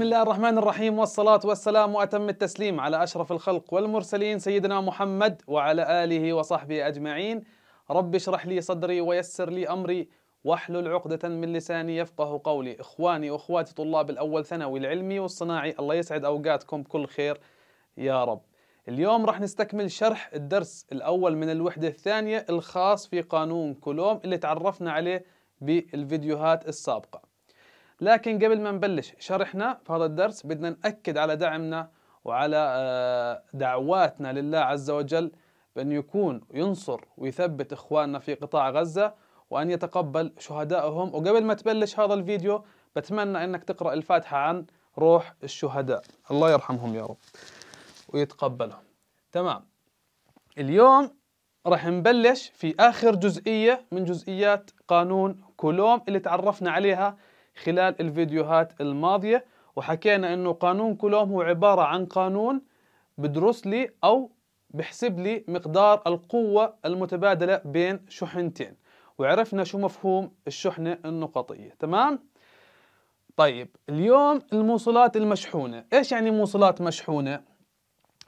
بسم الله الرحمن الرحيم والصلاة والسلام وأتم التسليم على أشرف الخلق والمرسلين سيدنا محمد وعلى آله وصحبه أجمعين رب اشرح لي صدري ويسر لي أمري واحلل عقدة من لساني يفقه قولي إخواني وأخواتي طلاب الأول ثانوي العلمي والصناعي الله يسعد أوقاتكم كل خير يا رب اليوم راح نستكمل شرح الدرس الأول من الوحدة الثانية الخاص في قانون كولوم اللي تعرفنا عليه بالفيديوهات السابقة لكن قبل ما نبلش شرحنا في هذا الدرس بدنا نأكد على دعمنا وعلى آه، دعواتنا لله عز وجل بأن يكون ينصر ويثبت إخواننا في قطاع غزة وأن يتقبل شهدائهم وقبل ما تبلش هذا الفيديو بتمنى أنك تقرأ الفاتحة عن روح الشهداء الله يرحمهم يا رب ويتقبلهم تمام اليوم راح نبلش في آخر جزئية من جزئيات قانون كولوم اللي تعرفنا عليها خلال الفيديوهات الماضية وحكينا انه قانون كولوم هو عبارة عن قانون بدرس لي او بحسب لي مقدار القوة المتبادلة بين شحنتين وعرفنا شو مفهوم الشحنة النقطية تمام؟ طيب اليوم الموصلات المشحونة ايش يعني موصلات مشحونة؟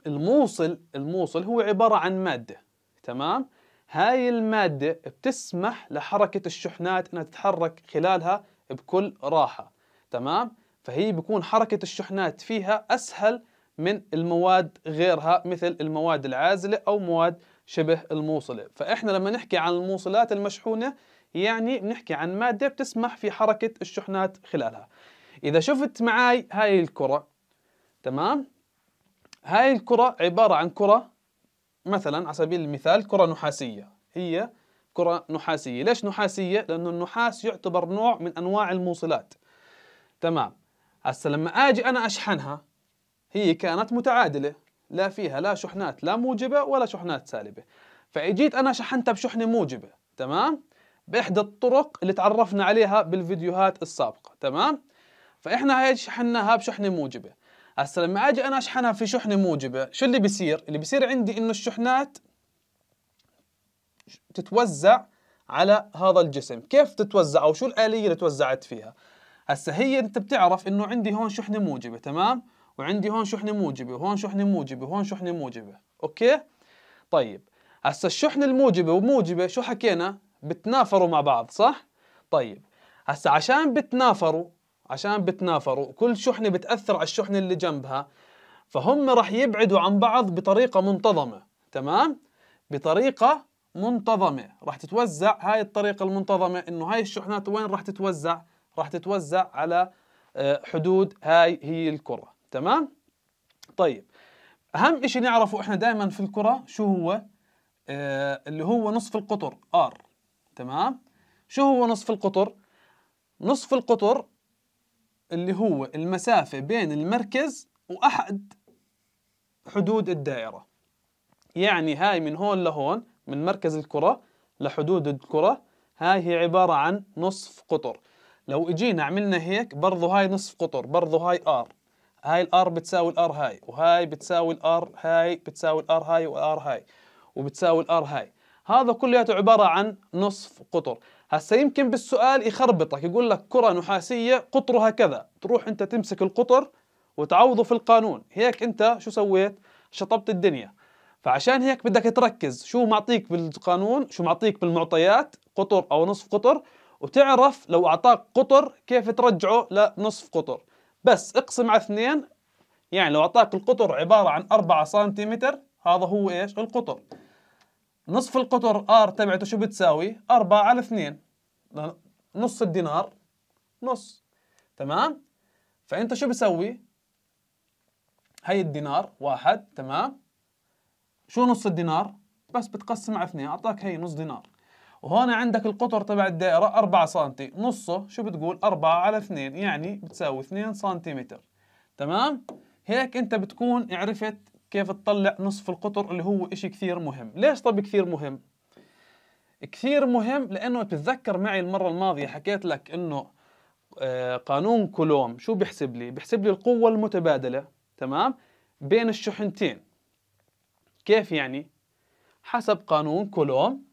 الموصل الموصل هو عبارة عن مادة تمام؟ هاي المادة بتسمح لحركة الشحنات انها تتحرك خلالها بكل راحة تمام فهي بيكون حركة الشحنات فيها أسهل من المواد غيرها مثل المواد العازلة أو مواد شبه الموصلة فإحنا لما نحكي عن الموصلات المشحونة يعني بنحكي عن مادة بتسمح في حركة الشحنات خلالها إذا شفت معاي هاي الكرة تمام هاي الكرة عبارة عن كرة مثلا على سبيل المثال كرة نحاسية هي كرة نحاسية ليش نحاسية؟ لأنه النحاس يعتبر نوع من أنواع الموصلات تمام هسا لما أجي أنا أشحنها هي كانت متعادلة لا فيها لا شحنات لا موجبة ولا شحنات سالبة فإجيت أنا شحنتها بشحنة موجبة تمام؟ بإحدى الطرق اللي تعرفنا عليها بالفيديوهات السابقة تمام؟ فإحنا هاي شحناها بشحنة موجبة هسا لما أجي أنا أشحنها في شحنة موجبة شو اللي بيصير؟ اللي بيصير عندي إنه الشحنات تتوزع على هذا الجسم كيف تتوزع او شو الاليه اللي توزعت فيها هسه هي انت بتعرف انه عندي هون شحنه موجبه تمام وعندي هون شحنه موجبه وهون شحنه موجبه وهون شحنه موجبه اوكي طيب هسه الشحنه الموجبه وموجبه شو حكينا بتنافروا مع بعض صح طيب هسه عشان بتنافروا عشان بتنافروا كل شحنه بتاثر على الشحنه اللي جنبها فهم راح يبعدوا عن بعض بطريقه منتظمه تمام بطريقه منتظمة راح تتوزع هاي الطريقة المنتظمة انه هاي الشحنات وين راح تتوزع راح تتوزع على آه، حدود هاي هي الكرة تمام طيب اهم شيء نعرفه احنا دائما في الكرة شو هو آه، اللي هو نصف القطر R تمام شو هو نصف القطر نصف القطر اللي هو المسافة بين المركز وأحد حدود الدائرة يعني هاي من هون لهون من مركز الكرة لحدود الكرة هاي هي عبارة عن نصف قطر لو اجينا عملنا هيك برضه هاي نصف قطر برضه هاي ار هاي الار بتساوي الار هاي وهاي بتساوي الار هاي بتساوي الار هاي والار هاي وبتساوي الار هاي هذا كلياته عبارة عن نصف قطر هسا يمكن بالسؤال يخربطك يقول لك كرة نحاسية قطرها كذا تروح انت تمسك القطر وتعوضه في القانون هيك انت شو سويت شطبت الدنيا فعشان هيك بدك تركز شو معطيك بالقانون شو معطيك بالمعطيات قطر او نصف قطر وتعرف لو اعطاك قطر كيف ترجعه لنصف قطر بس اقسم على اثنين يعني لو اعطاك القطر عبارة عن 4 سنتيمتر هذا هو ايش القطر نصف القطر ار تبعته شو بتساوي 4 على 2 نص الدينار نص تمام فانت شو بسوي هي الدينار واحد تمام شو نص الدينار؟ بس بتقسم على اثنين اعطاك هي نص دينار وهون عندك القطر تبع الدائرة 4 سم نصه شو بتقول 4 على 2 يعني بتساوي 2 سنتيمتر تمام هيك انت بتكون عرفت كيف تطلع نصف القطر اللي هو اشي كثير مهم ليش طب كثير مهم كثير مهم لانه بتتذكر معي المرة الماضية حكيت لك انه آه، قانون كولوم شو بيحسب لي بيحسب لي القوة المتبادلة تمام بين الشحنتين كيف يعني؟ حسب قانون كولوم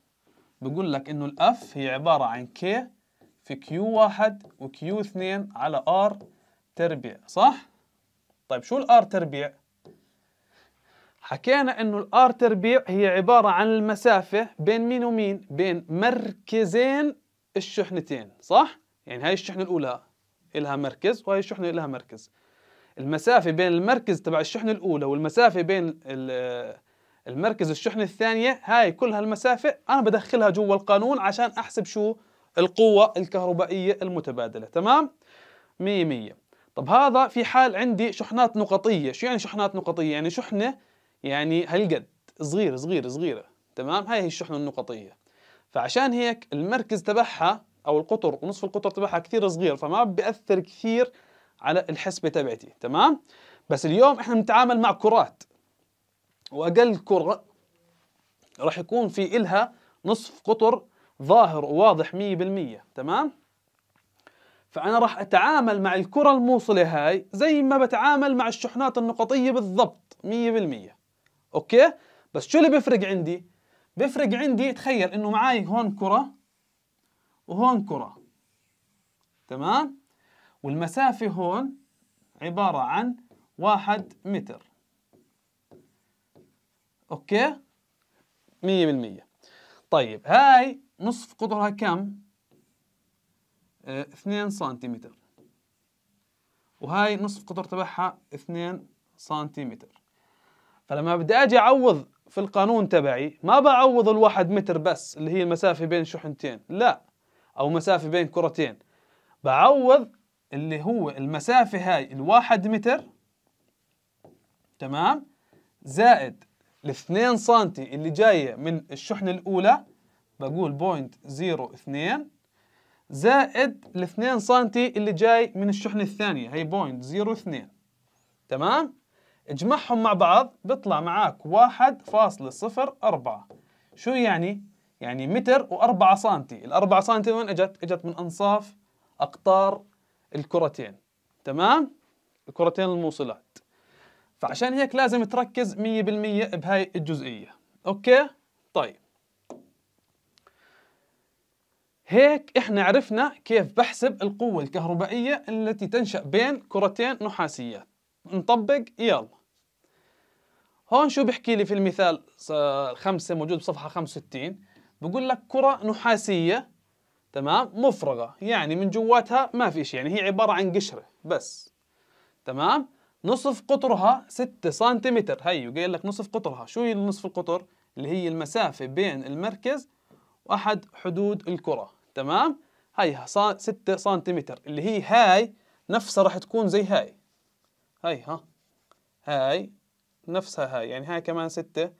بقول لك إنه الأف هي عبارة عن ك في Q1 وكيو 2 على R تربيع صح؟ طيب شو الآر تربيع؟ حكينا إنه الآر تربيع هي عبارة عن المسافة بين مين ومين؟ بين مركزين الشحنتين صح؟ يعني هاي الشحنة الأولى إلها مركز وهي الشحنة إلها مركز المسافة بين المركز تبع الشحنة الأولى والمسافة بين المركز الشحن الثانية هاي كل هالمسافة أنا بدخلها جوا القانون عشان أحسب شو القوة الكهربائية المتبادلة تمام؟ مية مية طب هذا في حال عندي شحنات نقطية شو يعني شحنات نقطية؟ يعني شحنة يعني هالقد صغيرة صغيرة صغيرة تمام؟ هاي هي الشحنة النقطية فعشان هيك المركز تبعها أو القطر ونصف القطر تبعها كثير صغير فما بيأثر كثير على الحسبة تبعتي تمام؟ بس اليوم احنا بنتعامل مع كرات واقل كره راح يكون في إلها نصف قطر ظاهر وواضح 100% تمام فأنا راح أتعامل مع الكرة الموصلة هاي زي ما بتعامل مع الشحنات النقطية بالضبط 100% أوكي بس شو اللي بيفرق عندي بيفرق عندي تخيل إنه معاي هون كرة وهون كرة تمام والمسافة هون عبارة عن واحد متر اوكي 100% طيب هاي نصف قطرها كم آه، اثنين آه سنتيمتر وهاي نصف قطر تبعها اثنين سنتيمتر فلما بدي اجي اعوض في القانون تبعي ما بعوض الواحد متر بس اللي هي المسافة بين شحنتين لا أو مسافة بين كرتين بعوض اللي هو المسافة هاي الواحد متر تمام زائد ال 2 سم اللي جايه من الشحنه الاولى بقول بوينت زائد ال 2 سم اللي جاي من الشحنه الثانيه هي بوينت تمام اجمعهم مع بعض بيطلع معاك 1.04 شو يعني؟ يعني متر و4 سم ال4 سم وين أجت؟ أجت من أنصاف أقطار الكرتين تمام؟ الكرتين الموصلات فعشان هيك لازم تركز 100% بهاي الجزئية أوكي؟ طيب هيك إحنا عرفنا كيف بحسب القوة الكهربائية التي تنشأ بين كرتين نحاسيات نطبق يلا هون شو بحكي لي في المثال خمسة موجود بصفحة 65 بقول لك كرة نحاسية تمام مفرغة يعني من جواتها ما في شيء يعني هي عبارة عن قشرة بس تمام نصف قطرها 6 سنتيمتر هيو قايل لك نصف قطرها شو هي نصف القطر اللي هي المسافة بين المركز وأحد حدود الكرة تمام هي 6 سنتيمتر اللي هي هاي نفسها راح تكون زي هاي هاي ها هاي نفسها هاي يعني هاي كمان 6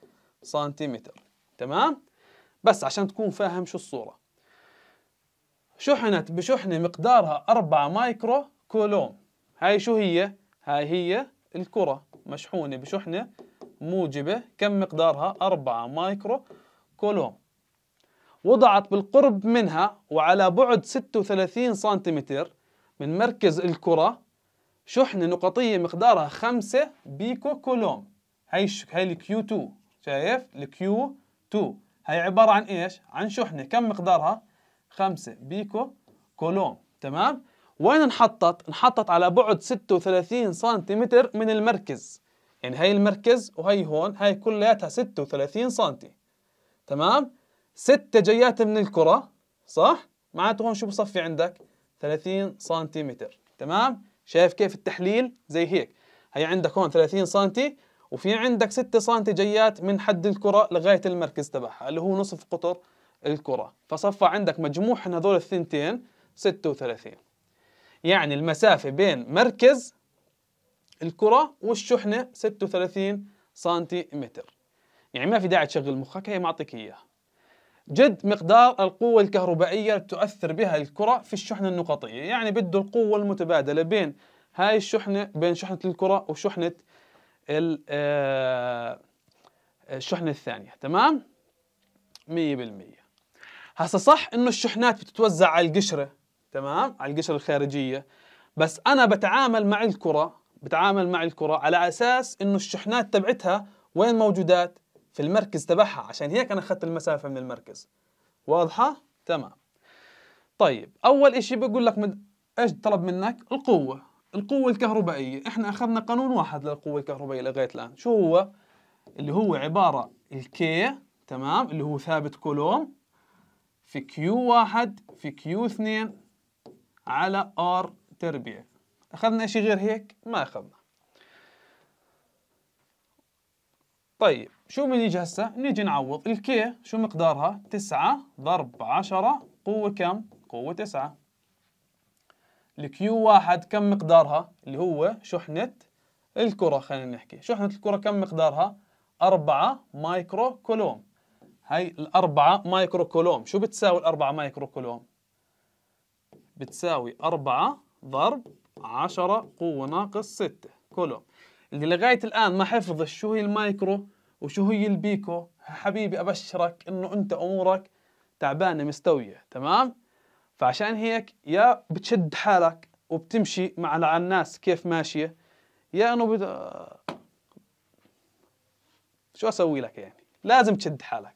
سنتيمتر تمام بس عشان تكون فاهم شو الصورة شحنت بشحنة مقدارها 4 مايكرو كولوم هاي شو هي هاي آه، هي الكرة مشحونة بشحنة موجبة كم مقدارها 4 مايكرو كولوم وضعت بالقرب منها وعلى بعد 36 سنتيمتر من مركز الكرة شحنة نقطية مقدارها 5 بيكو كولوم هاي هاي الكيو 2 شايف الكيو 2 هاي عبارة عن ايش؟ عن شحنة كم مقدارها؟ 5 بيكو كولوم تمام؟ وين انحطت؟ انحطت على بعد 36 سنتيمتر من المركز يعني هاي المركز وهي هون هاي كلياتها 36 سنتي تمام؟ ستة جيات من الكرة صح؟ معناته هون شو بصفي عندك؟ 30 سنتيمتر تمام؟ شايف كيف التحليل؟ زي هيك هي عندك هون 30 سنتي وفي عندك 6 سنتي جيات من حد الكرة لغاية المركز تبعها اللي هو نصف قطر الكرة فصفى عندك مجموع هذول الثنتين 36 يعني المسافة بين مركز الكرة والشحنة 36 سنتيمتر يعني ما في داعي تشغل مخك هي معطيك إياها جد مقدار القوة الكهربائية اللي تؤثر بها الكرة في الشحنة النقطية يعني بده القوة المتبادلة بين هاي الشحنة بين شحنة الكرة وشحنة آه، الشحنة الثانية تمام؟ مية بالمية هسا صح انه الشحنات بتتوزع على القشرة تمام على القشرة الخارجية بس أنا بتعامل مع الكرة بتعامل مع الكرة على أساس إنه الشحنات تبعتها وين موجودات في المركز تبعها عشان هيك أنا أخذت المسافة من المركز واضحة؟ تمام طيب أول إشي بقول لك من إيش طلب منك؟ القوة القوة الكهربائية إحنا أخذنا قانون واحد للقوة الكهربائية لغاية الآن شو هو؟ اللي هو عبارة الكي تمام اللي هو ثابت كولوم في كيو واحد في كيو اثنين على r تربيع أخذنا شيء غير هيك؟ ما أخذنا طيب شو بنيجي هسا؟ نيجي نعوض الـ k شو مقدارها؟ 9 ضرب 10 قوة كم؟ قوة 9 الـ q1 كم مقدارها؟ اللي هو شحنة الكرة خلينا نحكي شحنة الكرة كم مقدارها؟ 4 مايكرو كولوم هاي الأربعة مايكرو كولوم شو بتساوي الأربعة مايكرو كولوم؟ بتساوي 4 ضرب 10 قوة ناقص 6 كولوم اللي لغاية الآن ما حفظ شو هي المايكرو وشو هي البيكو حبيبي أبشرك إنه أنت أمورك تعبانة مستوية تمام؟ فعشان هيك يا بتشد حالك وبتمشي مع الناس كيف ماشية يا إنه بت... شو أسوي لك يعني؟ لازم تشد حالك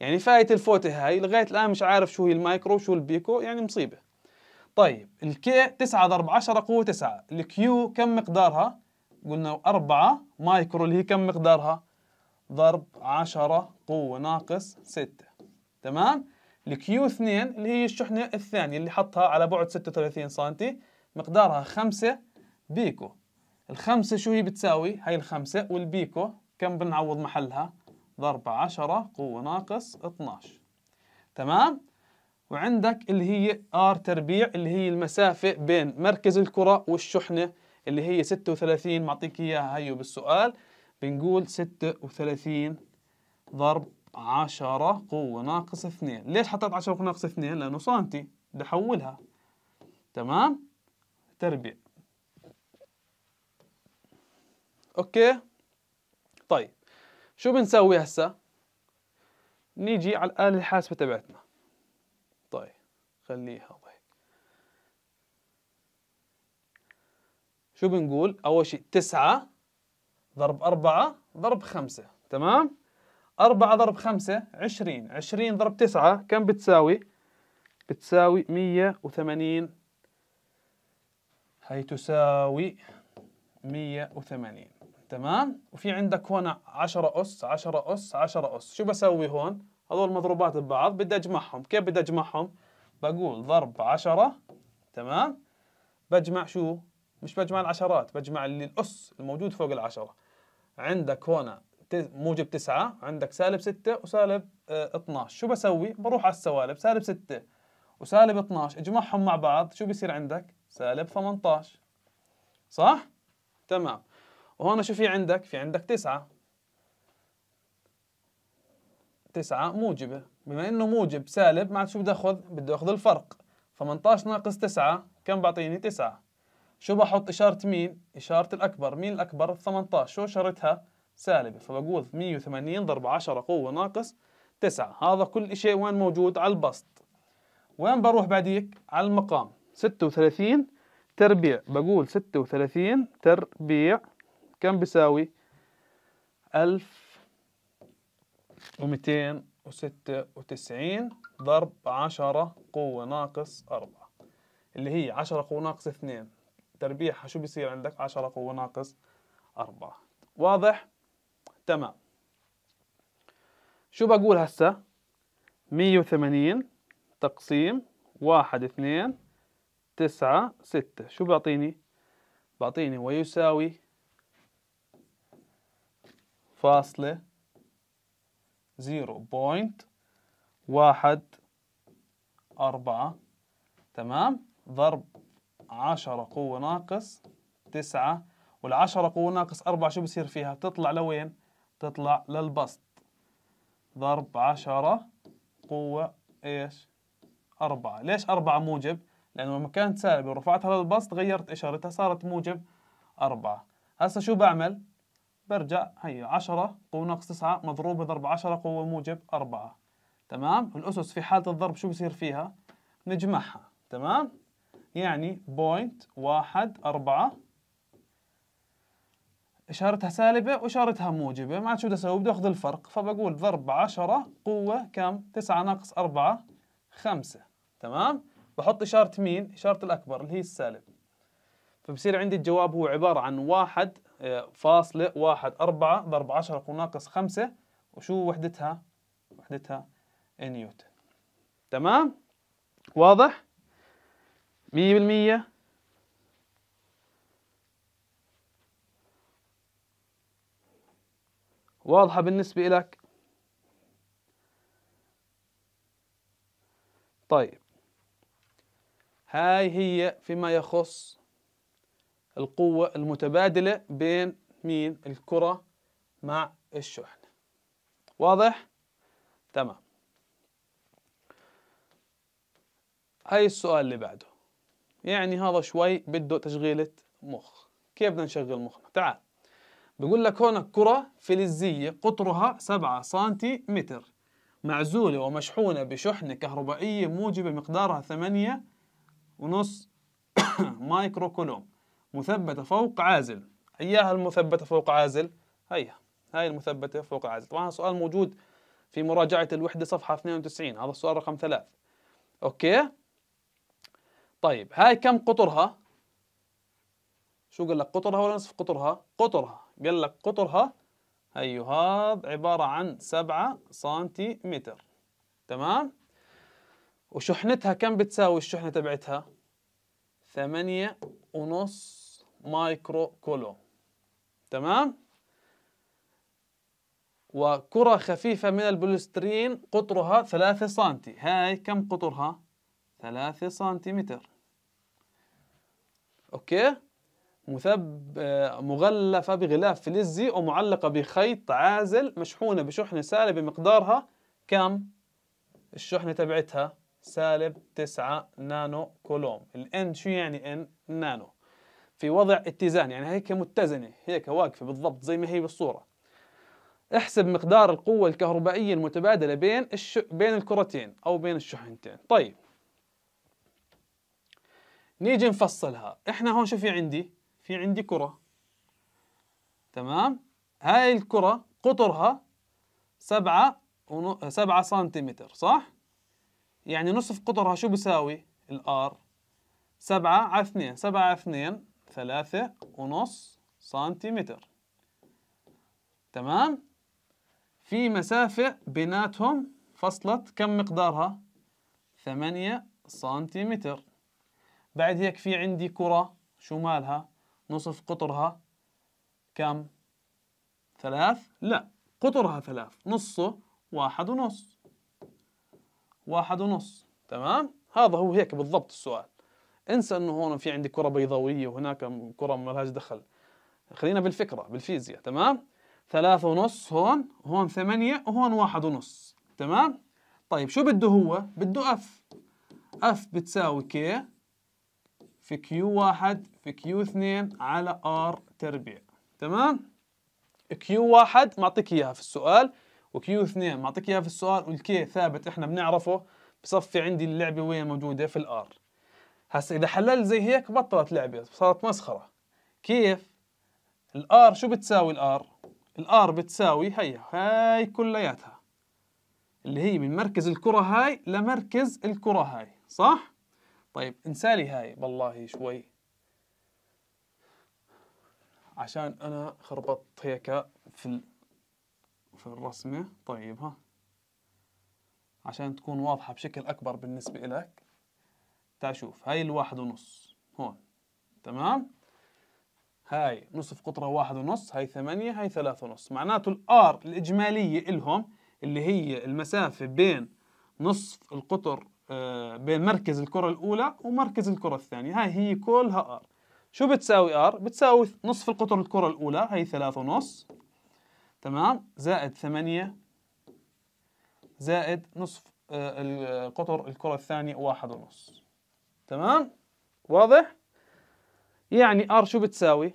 يعني فايت الفوتة هاي لغاية الآن مش عارف شو هي المايكرو وشو البيكو يعني مصيبة طيب K 9 ضرب 10 قوة 9 Q كم مقدارها؟ قلنا 4 مايكرو اللي هي كم مقدارها؟ ضرب 10 قوة ناقص 6 تمام؟ Q 2 اللي هي الشحنة الثانية اللي حطها على بعد 36 سنتي مقدارها 5 بيكو الخمسة شو هي بتساوي؟ هاي الخمسة والبيكو كم بنعوض محلها؟ ضرب 10 قوة ناقص 12 تمام؟ وعندك اللي هي ار تربيع اللي هي المسافة بين مركز الكرة والشحنة اللي هي 36 معطيك إياها هيو بالسؤال بنقول 36 ضرب 10 قوة ناقص 2 ليش حطيت 10 قوة ناقص 2 لأنه سنتي بدي أحولها تمام تربيع أوكي طيب شو بنسوي هسه نيجي على الآلة الحاسبة تبعتنا خليها ضحك شو بنقول أول شيء تسعة ضرب أربعة ضرب خمسة تمام أربعة ضرب خمسة عشرين عشرين ضرب تسعة كم بتساوي بتساوي مية وثمانين هي تساوي مية وثمانين تمام وفي عندك هون عشرة أس عشرة أس عشرة أس شو بسوي هون هذول مضروبات ببعض بدي أجمعهم كيف بدي أجمعهم بقول ضرب عشرة تمام بجمع شو مش بجمع العشرات بجمع اللي الأس الموجود فوق العشرة عندك هنا موجب تسعة عندك سالب ستة وسالب اه 12 شو بسوي بروح على السوالب سالب ستة وسالب 12 اجمعهم مع بعض شو بيصير عندك سالب 18 صح تمام وهون شو في عندك في عندك تسعة تسعة موجبة بما انه موجب سالب معناته شو بدي اخذ بدي اخذ الفرق 18 ناقص 9 كم بعطيني 9 شو بحط إشارة مين؟ إشارة الأكبر، مين الأكبر؟ 18 شو إشارتها؟ سالبة، فبقول 180 ضرب 10 قوة ناقص 9 هذا كل شيء وين موجود؟ على البسط وين بروح بعديك؟ على المقام 36 تربيع، بقول 36 تربيع كم بيساوي؟ 1200 وستة وتسعين ضرب عشرة قوة ناقص أربعة اللي هي عشرة قوة ناقص اثنين تربيعها شو بيصير عندك عشرة قوة ناقص أربعة واضح؟ تمام شو بقول هسا مية وثمانين تقسيم واحد اثنين تسعة ستة شو بيعطيني؟ بيعطيني ويساوي فاصلة زيرو بوينت واحد أربعة تمام ضرب عشرة قوة ناقص تسعة والعشرة قوة ناقص أربعة شو بصير فيها تطلع لوين تطلع للبسط ضرب عشرة قوة إيش أربعة ليش أربعة موجب لأنه لما كانت سالبة ورفعتها للبسط غيرت إشارتها صارت موجب أربعة هسا شو بعمل برجع هي 10 قوة ناقص 9 مضروبة ضرب 10 قوة موجب 4 تمام الأسس في حالة الضرب شو بصير فيها نجمعها تمام يعني بوينت واحد أربعة إشارتها سالبة وإشارتها موجبة ما عاد شو بدي أسوي بدي أخذ الفرق فبقول ضرب 10 قوة كم 9 ناقص 4 5 تمام بحط إشارة مين إشارة الأكبر اللي هي السالب فبصير عندي الجواب هو عبارة عن واحد فاصلة واحد أربعة ضرب عشرة ناقص خمسة وشو وحدتها؟ وحدتها نيوت تمام؟ واضح؟ مية بالمية واضحة بالنسبة لك طيب هاي هي فيما يخص القوة المتبادلة بين مين الكرة مع الشحنة واضح؟ تمام هاي السؤال اللي بعده يعني هذا شوي بده تشغيلة مخ كيف بدنا نشغل مخنا؟ تعال بقول لك هون كرة فلزية قطرها 7 متر معزولة ومشحونة بشحنة كهربائية موجبة مقدارها 8 ونص مايكرو كولوم مثبتة فوق عازل إياها المثبتة فوق عازل هيا هاي المثبتة فوق عازل طبعا سؤال موجود في مراجعة الوحدة صفحة 92 هذا السؤال رقم ثلاث أوكي طيب هاي كم قطرها شو قال لك قطرها ولا نصف قطرها قطرها قال لك قطرها هيو أيوه، هذا عبارة عن سبعة سنتيمتر تمام وشحنتها كم بتساوي الشحنة تبعتها ثمانية ونص مايكرو كولو تمام وكرة خفيفة من البوليسترين قطرها ثلاثة سنتي هاي كم قطرها ثلاثة سنتيمتر أوكي مثب مغلفة بغلاف فلزي ومعلقة بخيط عازل مشحونة بشحنة سالبة مقدارها كم؟ الشحنة تبعتها سالب 9 نانو كولوم الان شو يعني ان؟ نانو في وضع اتزان يعني هيك متزنة هيك واقفة بالضبط زي ما هي بالصورة احسب مقدار القوة الكهربائية المتبادلة بين الش... بين الكرتين أو بين الشحنتين طيب نيجي نفصلها احنا هون شو في عندي في عندي كرة تمام هاي الكرة قطرها سبعة ون... سبعة سنتيمتر صح يعني نصف قطرها شو بساوي الار سبعة على اثنين سبعة على اثنين ثلاثة ونص سنتيمتر تمام في مسافة بيناتهم فصلت كم مقدارها ثمانية سنتيمتر بعد هيك في عندي كرة شو مالها نصف قطرها كم ثلاث لا قطرها ثلاث نصه واحد ونص واحد ونص تمام هذا هو هيك بالضبط السؤال انسى انه هون في عندي كره بيضاويه وهناك كره ما لهاش دخل خلينا بالفكره بالفيزياء تمام ثلاثة ونص هون هون ثمانية وهون واحد ونص تمام طيب شو بده هو بده اف اف بتساوي كي في كيو واحد في كيو اثنين على ار تربيع تمام كيو واحد معطيك اياها في السؤال وكيو اثنين معطيك اياها في السؤال والكي ثابت احنا بنعرفه بصفي عندي اللعبة وين موجودة في الار هسه اذا حللت زي هيك بطلت لعبه صارت مسخره كيف الار شو بتساوي الار الار بتساوي هي هاي كلياتها اللي هي من مركز الكره هاي لمركز الكره هاي صح طيب انسالي هاي بالله شوي عشان انا خربطت هيك في في الرسمه طيب ها عشان تكون واضحه بشكل اكبر بالنسبه لك تعال شوف هاي الواحد ونص هون تمام هاي نصف قطرة واحد ونص هاي ثمانية هاي ثلاثة ونص معناته الآر الإجمالية إلهم اللي هي المسافة بين نصف القطر آه، بين مركز الكرة الأولى ومركز الكرة الثانية هاي هي كلها آر شو بتساوي آر؟ بتساوي نصف القطر الكرة الأولى هاي ثلاثة ونص تمام زائد ثمانية زائد نصف آه، آه، قطر القطر الكرة الثانية واحد ونص تمام واضح يعني ار شو بتساوي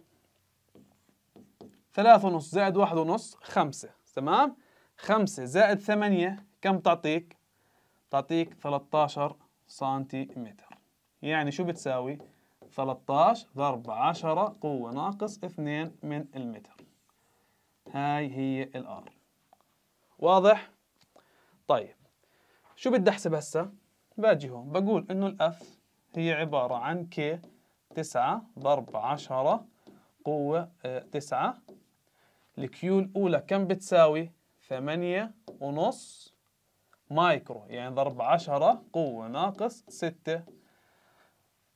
ثلاثة ونص زائد واحد ونص خمسة تمام خمسة زائد ثمانية كم تعطيك تعطيك 13 سنتيمتر يعني شو بتساوي 13 ضرب 10 قوة ناقص اثنين من المتر هاي هي الار واضح طيب شو بدي احسب هسه باجي هون بقول انه الاف هي عبارة عن ك تسعة ضرب عشرة قوة آه، تسعة الكيو الأولى كم بتساوي؟ ثمانية ونص مايكرو يعني ضرب عشرة قوة ناقص ستة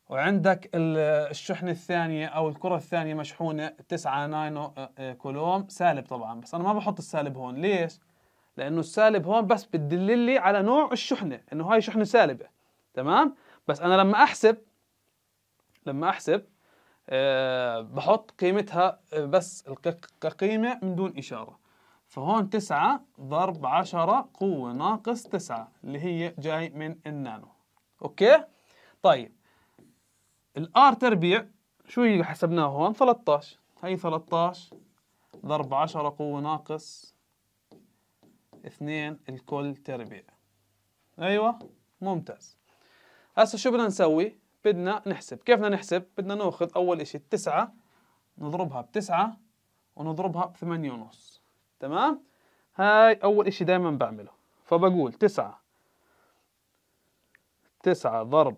وعندك الشحنة الثانية أو الكرة الثانية مشحونة تسعة ناينو آه، آه، كولوم سالب طبعا بس أنا ما بحط السالب هون ليش؟ لأنه السالب هون بس بتدللي على نوع الشحنة إنه هاي شحنة سالبة تمام؟ بس انا لما احسب لما احسب أه بحط قيمتها آه، بس كقيمه من دون اشاره فهون 9 ضرب 10 قوه ناقص 9 اللي هي جاي من النانو اوكي طيب الار تربيع شو اللي حسبناه هون 13 هي 13 ضرب 10 قوه ناقص 2 الكل تربيع ايوه ممتاز هسه شو بدنا نسوي؟ بدنا نحسب، كيف بدنا نحسب؟ بدنا ناخذ أول إشي التسعة نضربها بتسعة ونضربها بثمانية ونص، تمام؟ هاي أول إشي دايما بعمله، فبقول تسعة تسعة ضرب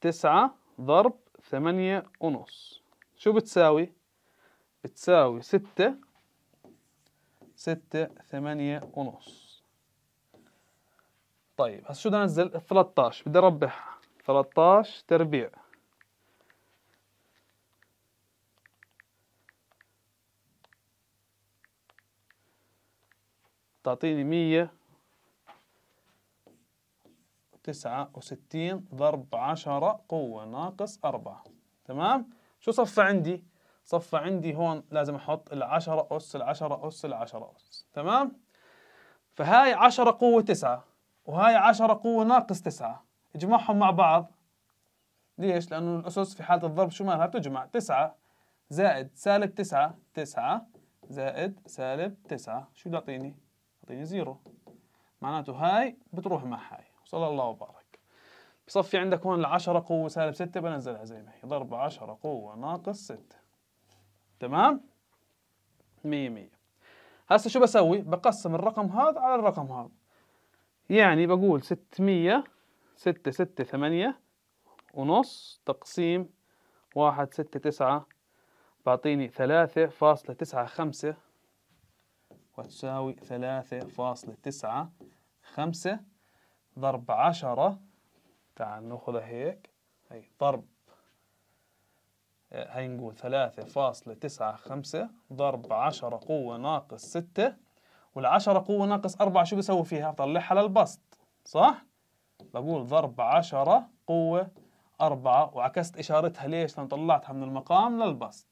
تسعة ضرب ثمانية ونص شو بتساوي؟ بتساوي ستة ستة ثمانية ونص طيب هسه شو بدي انزل 13 بدي اربح 13 تربيع تعطيني 169 ضرب 10 قوة ناقص 4 تمام شو صفى عندي صفى عندي هون لازم احط ال10 أس ال10 أس ال10 أس تمام فهاي 10 قوة 9 وهاي 10 قوة ناقص 9 اجمعهم مع بعض ليش؟ لأنه الأسس في حالة الضرب شو مالها؟ بتجمع 9 زائد سالب 9 9 زائد سالب 9 شو بده يعطيني؟ 0 زيرو معناته هاي بتروح مع هاي وصلى الله وبارك بصفي عندك هون 10 قوة سالب 6 بنزلها زي ما هي ضرب 10 قوة ناقص 6 تمام؟ 100 100 هسه شو بسوي؟ بقسم الرقم هذا على الرقم هذا يعني بقول ستمية ستة ستة ثمانية ونص تقسيم واحد ستة تسعة بعطيني ثلاثة فاصلة تسعة خمسة وتساوي ثلاثة فاصلة تسعة خمسة ضرب عشرة تعال ناخذها هيك هي ضرب آه، هي نقول ثلاثة فاصلة تسعة خمسة ضرب عشرة قوة ناقص ستة والعشرة قوة ناقص أربعة شو بسوي فيها؟ بطلعها للبسط صح؟ بقول ضرب عشرة قوة أربعة وعكست إشارتها ليش؟ لأن طلعتها من المقام للبسط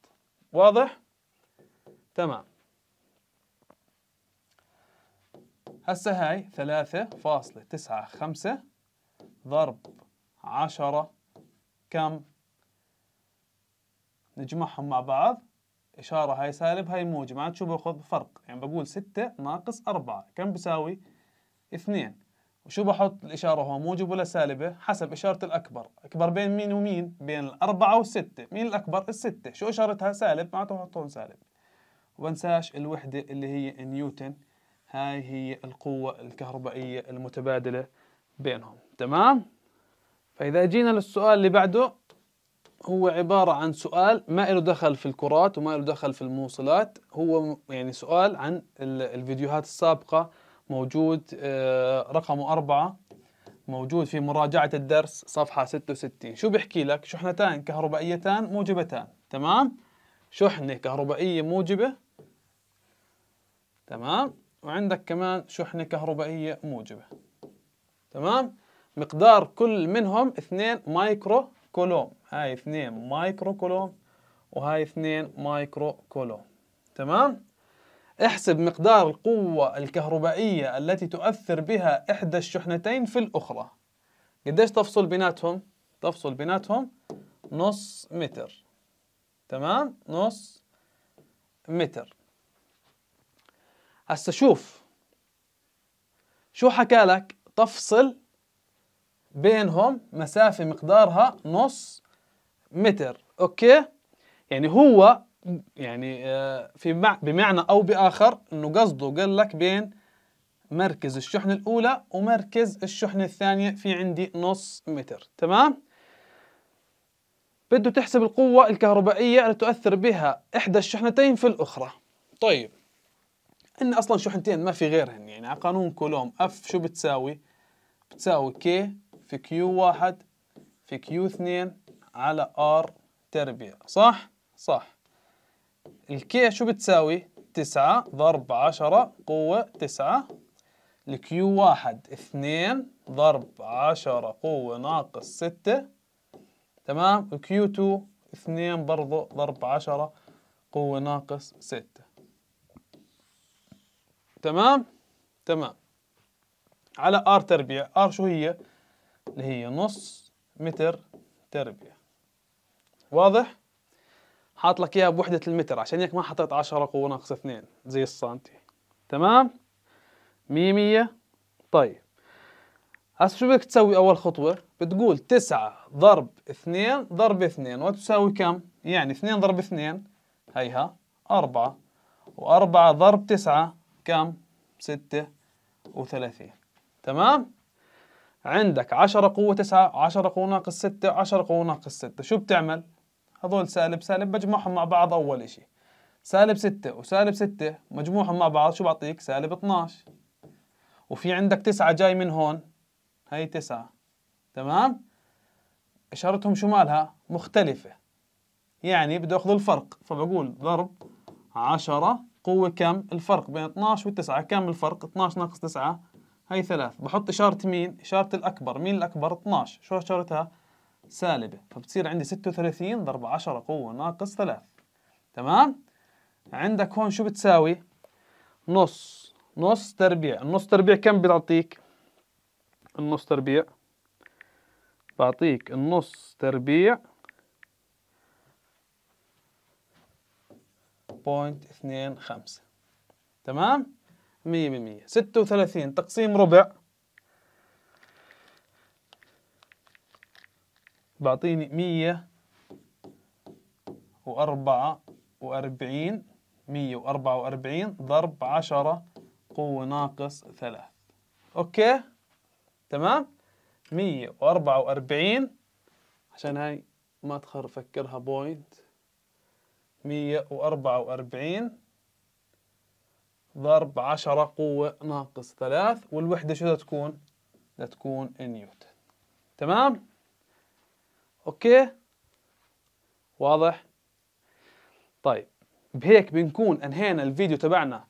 واضح؟ تمام هسه هاي 3.95 ضرب عشرة كم؟ نجمعهم مع بعض إشارة هاي سالب هاي موجب معناته شو باخذ فرق يعني بقول ستة ناقص أربعة كم بساوي؟ اثنين وشو بحط الإشارة هون موجب ولا سالبة؟ حسب إشارة الأكبر أكبر بين مين ومين؟ بين الأربعة والستة مين الأكبر؟ الستة شو إشارتها سالب معناته بحط هون سالب وبنساش الوحدة اللي هي نيوتن هاي هي القوة الكهربائية المتبادلة بينهم تمام؟ فإذا جينا للسؤال اللي بعده هو عبارة عن سؤال ما له دخل في الكرات وما له دخل في الموصلات هو يعني سؤال عن الفيديوهات السابقة موجود آه، رقمه أربعة موجود في مراجعة الدرس صفحة 66 شو بيحكي لك شحنتان كهربائيتان موجبتان تمام شحنة كهربائية موجبة تمام وعندك كمان شحنة كهربائية موجبة تمام مقدار كل منهم 2 مايكرو كولوم هاي اثنين مايكرو كولوم وهاي اثنين مايكرو كولوم تمام؟ احسب مقدار القوة الكهربائية التي تؤثر بها إحدى الشحنتين في الأخرى قديش تفصل بيناتهم؟ تفصل بيناتهم نص متر تمام؟ نص متر هسه شوف شو حكى لك تفصل بينهم مسافة مقدارها نص متر أوكي يعني هو يعني آه، في بمعنى أو بآخر أنه قصده قال لك بين مركز الشحنة الأولى ومركز الشحنة الثانية في عندي نص متر تمام؟ بده تحسب القوة الكهربائية التي تؤثر بها إحدى الشحنتين في الأخرى طيب إن أصلا شحنتين ما في غيرهن يعني على قانون كولوم F شو بتساوي؟ بتساوي K في كيو واحد في كيو اثنين على ار تربيع صح؟ صح الكي شو بتساوي؟ تسعة ضرب عشرة قوة تسعة الكيو واحد اثنين ضرب عشرة قوة ناقص ستة تمام الكيو تو اثنين برضه ضرب عشرة قوة ناقص ستة تمام؟ تمام على ار تربيع ار شو هي؟ اللي هي نص متر تربية واضح؟ حاط لك اياها بوحدة المتر عشان هيك ما حطيت 10 قوة ناقص 2 زي السنتي تمام؟ 100 100 طيب هسه شو بدك تسوي أول خطوة؟ بتقول 9 ضرب اثنين ضرب اثنين وتساوي كم؟ يعني اثنين ضرب اثنين هيها أربعة وأربعة ضرب تسعة كم؟ ستة وثلاثين تمام؟ عندك 10 قوة 9 10 قوة ناقص 6 10 قوة ناقص 6 شو بتعمل؟ هذول سالب سالب بجمعهم مع بعض أول إشي سالب 6 وسالب 6 مجموعهم مع بعض شو بعطيك؟ سالب 12 وفي عندك 9 جاي من هون هي 9 تمام؟ إشارتهم شو مالها؟ مختلفة يعني بدي أخذ الفرق فبقول ضرب 10 قوة كم الفرق بين 12 و9 كم الفرق؟ 12 ناقص 9 هاي ثلاث بحط إشارة مين؟ إشارة الأكبر مين الأكبر؟ 12 شو إشارتها؟ سالبة فبتصير عندي 36 ضرب 10 قوة ناقص 3 تمام؟ عندك هون شو بتساوي؟ نص نص تربيع النص تربيع كم بيعطيك؟ النص تربيع بعطيك النص تربيع بوينت اثنين خمسة تمام؟ مية بالمية ستة وثلاثين تقسيم ربع بعطيني مية وأربعة وأربعين مية وأربعة وأربعين ضرب عشرة قوة ناقص ثلاث أوكي تمام مية وأربعة وأربعين عشان هاي ما تخر فكرها بوينت مية وأربعة وأربعين ضرب 10 قوة ناقص 3 والوحدة شو تكون؟ تكون نيوتن تمام؟ أوكي؟ واضح؟ طيب بهيك بنكون انهينا الفيديو تبعنا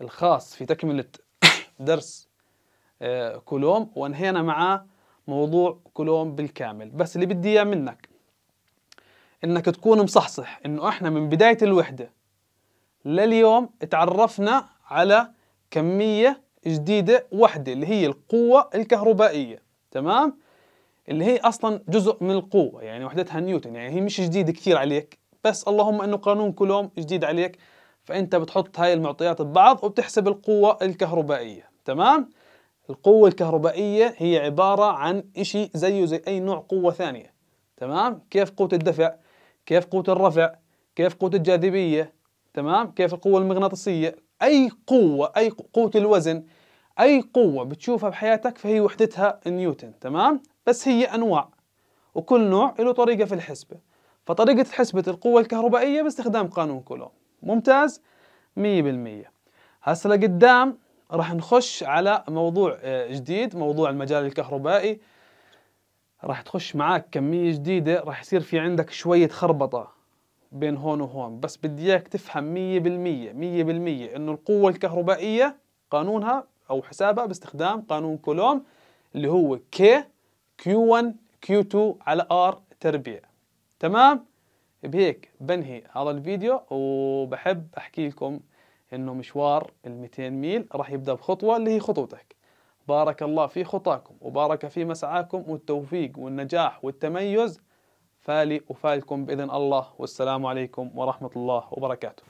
الخاص في تكملة درس آه، كولوم وانهينا مع موضوع كولوم بالكامل بس اللي بدي اياه منك انك تكون مصحصح انه احنا من بداية الوحدة لليوم تعرفنا على كمية جديدة واحدة اللي هي القوة الكهربائية تمام؟ اللي هي أصلا جزء من القوة يعني وحدتها نيوتن يعني هي مش جديدة كثير عليك بس اللهم أنه قانون كولوم جديد عليك فأنت بتحط هاي المعطيات ببعض وبتحسب القوة الكهربائية تمام؟ القوة الكهربائية هي عبارة عن إشي زيه زي أي نوع قوة ثانية تمام؟ كيف قوة الدفع؟ كيف قوة الرفع؟ كيف قوة الجاذبية؟ تمام؟ كيف القوة المغناطيسية؟ أي قوة أي قوة الوزن أي قوة بتشوفها بحياتك فهي وحدتها نيوتن تمام بس هي أنواع وكل نوع له طريقة في الحسبة فطريقة حسبة القوة الكهربائية باستخدام قانون كولوم ممتاز مية بالمية هسا لقدام راح نخش على موضوع آه، جديد موضوع المجال الكهربائي راح تخش معاك كمية جديدة راح يصير في عندك شوية خربطة بين هون وهون بس بدي اياك تفهم 100% 100% انه القوة الكهربائية قانونها او حسابها باستخدام قانون كولوم اللي هو K Q1 Q2 على R تربيع تمام بهيك بنهي هذا الفيديو وبحب احكي لكم انه مشوار ال 200 ميل راح يبدا بخطوة اللي هي خطوتك بارك الله في خطاكم وبارك في مسعاكم والتوفيق والنجاح والتميز فالي وفالكم بإذن الله والسلام عليكم ورحمة الله وبركاته